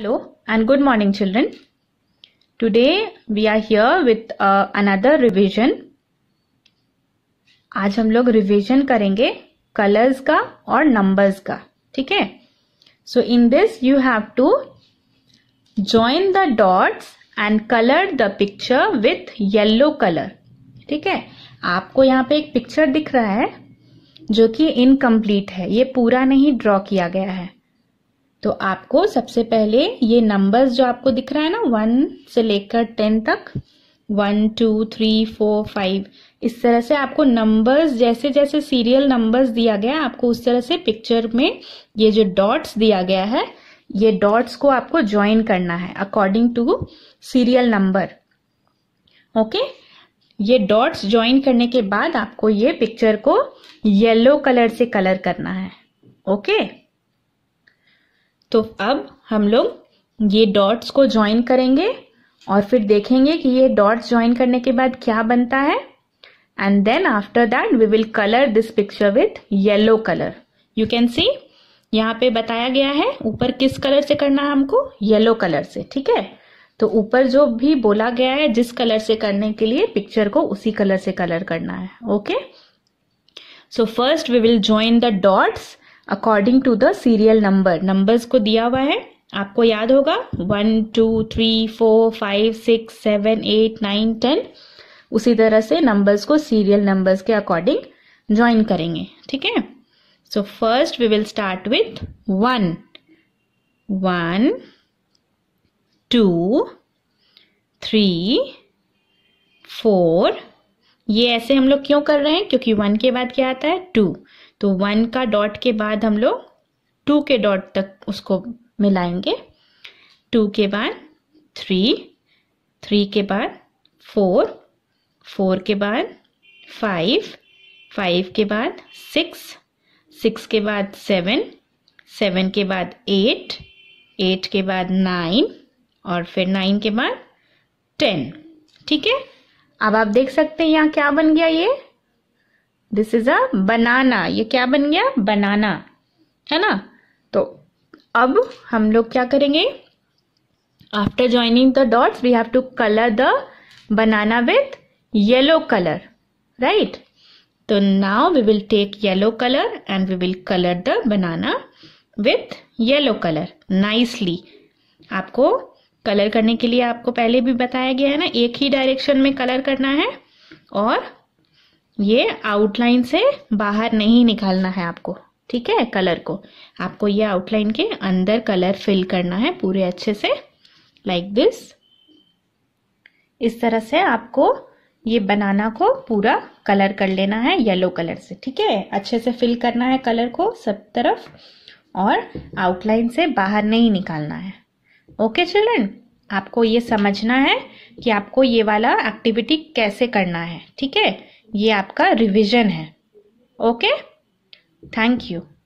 Hello and good morning children. Today we are here with uh, another revision. आज हम लोग revision करेंगे colours का और नंबर्स का ठीक है so in this you have to join the dots and colour the picture with yellow colour ठीक है आपको यहाँ पे एक पिक्चर दिख रहा है जो कि इनकम्प्लीट है ये पूरा नहीं ड्रॉ किया गया है तो आपको सबसे पहले ये नंबर्स जो आपको दिख रहा है ना वन से लेकर टेन तक one two three four five इस तरह से आपको नंबर्स जैसे जैसे सीरियल नंबर्स दिया गया है आपको उस तरह से पिक्चर में ये जो डॉट्स दिया गया है ये डॉट्स को आपको ज्वाइन करना है according to serial number okay ये डॉट्स ज्वाइन करने के बाद आपको ये पिक्चर को येलो कलर से कलर करना है ओके okay? तो अब हम लोग ये डॉट्स को ज्वाइन करेंगे और फिर देखेंगे कि ये डॉट्स ज्वाइन करने के बाद क्या बनता है and then after that we will colour this picture with yellow colour you can see यहाँ पे बताया गया है ऊपर किस कलर से करना है हमको येलो कलर से ठीक है तो ऊपर जो भी बोला गया है जिस कलर से करने के लिए पिक्चर को उसी कलर से कलर करना है okay so first we will join the dots according to the serial number numbers को दिया हुआ है आपको याद होगा one two three four five six seven eight nine ten उसी तरह से नंबर्स को सीरियल नंबर्स के अकॉर्डिंग ज्वाइन करेंगे ठीक है so first we will start with one one two three four ये ऐसे हम लोग क्यों कर रहे हैं क्योंकि वन के बाद क्या आता है टू तो वन का डॉट के बाद हम लोग टू के डॉट तक उसको मिलाएंगे टू के बाद थ्री थ्री के बाद फोर फोर के बाद फाइव फाइव के बाद सिक्स सिक्स के बाद सेवन सेवन के बाद एट एट के बाद नाइन और फिर नाइन के बाद टेन ठीक है अब आप देख सकते हैं यहाँ क्या बन गया ये दिस इज अ बनाना ये क्या बन गया बनाना है ना तो अब हम लोग क्या करेंगे after joining the dots we have to colour the banana with yellow colour right तो now we will take yellow colour and we will colour the banana with yellow colour nicely आपको कलर करने के लिए आपको पहले भी बताया गया है ना एक ही डायरेक्शन में कलर करना है और ये आउटलाइन से बाहर नहीं निकालना है आपको ठीक है कलर को आपको ये आउटलाइन के अंदर कलर फिल करना है पूरे अच्छे से लाइक like दिस इस तरह से आपको ये बनाना को पूरा कलर कर लेना है येलो कलर से ठीक है अच्छे से फिल करना है कलर को सब तरफ और आउटलाइन से बाहर नहीं निकालना है ओके चिल्ड्रन आपको ये समझना है कि आपको ये वाला एक्टिविटी कैसे करना है ठीक है ये आपका रिविजन है ओके थैंक यू